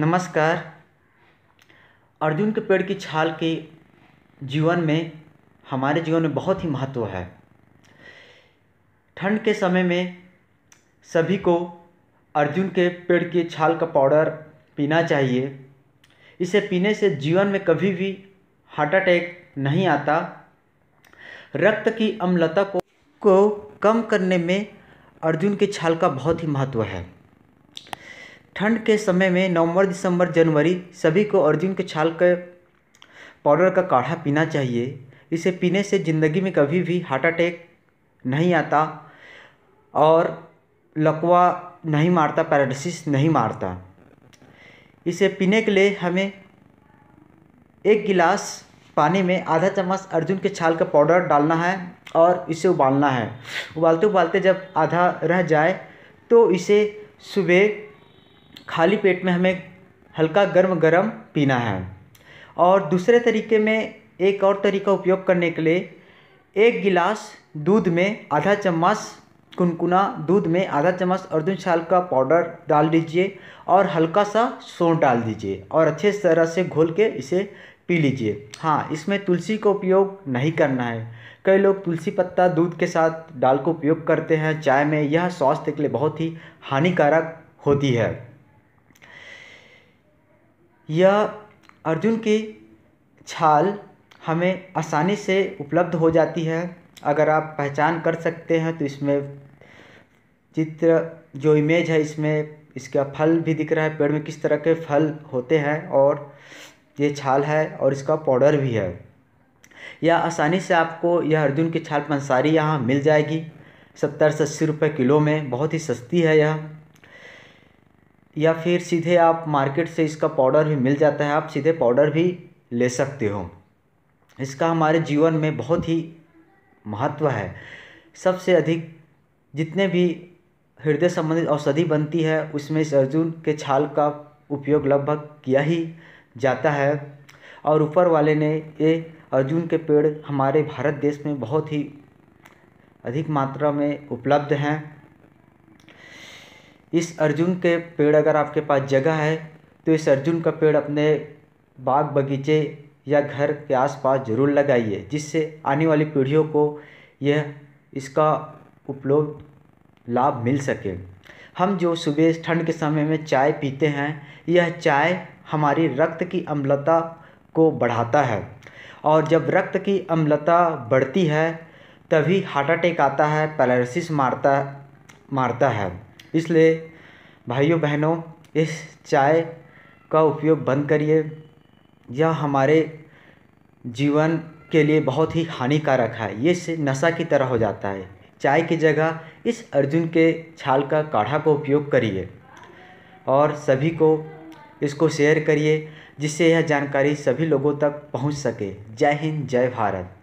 नमस्कार अर्जुन के पेड़ की छाल के जीवन में हमारे जीवन में बहुत ही महत्व है ठंड के समय में सभी को अर्जुन के पेड़ की छाल का पाउडर पीना चाहिए इसे पीने से जीवन में कभी भी हार्ट अटैक नहीं आता रक्त की अम्लता को को कम करने में अर्जुन की छाल का बहुत ही महत्व है ठंड के समय में नवंबर दिसंबर जनवरी सभी को अर्जुन के छाल के पाउडर का काढ़ा पीना चाहिए इसे पीने से ज़िंदगी में कभी भी हार्ट अटैक नहीं आता और लकवा नहीं मारता पैरालिसिस नहीं मारता इसे पीने के लिए हमें एक गिलास पानी में आधा चम्मच अर्जुन के छाल का पाउडर डालना है और इसे उबालना है उबालते उबालते जब आधा रह जाए तो इसे सुबह खाली पेट में हमें हल्का गर्म गर्म पीना है और दूसरे तरीके में एक और तरीका उपयोग करने के लिए एक गिलास दूध में आधा चम्मच कुनकुना दूध में आधा चम्मच अर्जुन छाल का पाउडर डाल दीजिए और हल्का सा सौंठ डाल दीजिए और अच्छे तरह से घोल के इसे पी लीजिए हाँ इसमें तुलसी का उपयोग नहीं करना है कई लोग तुलसी पत्ता दूध के साथ डाल को उपयोग करते हैं चाय में यह स्वास्थ्य के लिए बहुत ही हानिकारक होती है यह अर्जुन की छाल हमें आसानी से उपलब्ध हो जाती है अगर आप पहचान कर सकते हैं तो इसमें चित्र जो इमेज है इसमें इसका फल भी दिख रहा है पेड़ में किस तरह के फल होते हैं और ये छाल है और इसका पाउडर भी है यह आसानी से आपको यह अर्जुन की छाल पंसारी यहाँ मिल जाएगी सत्तर से अस्सी रुपये किलो में बहुत ही सस्ती है यह या फिर सीधे आप मार्केट से इसका पाउडर भी मिल जाता है आप सीधे पाउडर भी ले सकते हो इसका हमारे जीवन में बहुत ही महत्व है सबसे अधिक जितने भी हृदय संबंधित औषधि बनती है उसमें इस अर्जुन के छाल का उपयोग लगभग किया ही जाता है और ऊपर वाले ने ये अर्जुन के पेड़ हमारे भारत देश में बहुत ही अधिक मात्रा में उपलब्ध हैं इस अर्जुन के पेड़ अगर आपके पास जगह है तो इस अर्जुन का पेड़ अपने बाग बगीचे या घर के आसपास ज़रूर लगाइए जिससे आने वाली पीढ़ियों को यह इसका उपलब्ध लाभ मिल सके हम जो सुबह ठंड के समय में चाय पीते हैं यह चाय हमारी रक्त की अम्लता को बढ़ाता है और जब रक्त की अम्लता बढ़ती है तभी हार्ट अटैक आता है पैरालिसिस मारता मारता है इसलिए भाइयों बहनों इस चाय का उपयोग बंद करिए यह हमारे जीवन के लिए बहुत ही हानिकारक है ये नशा की तरह हो जाता है चाय की जगह इस अर्जुन के छाल का काढ़ा का उपयोग करिए और सभी को इसको शेयर करिए जिससे यह जानकारी सभी लोगों तक पहुंच सके जय हिंद जय भारत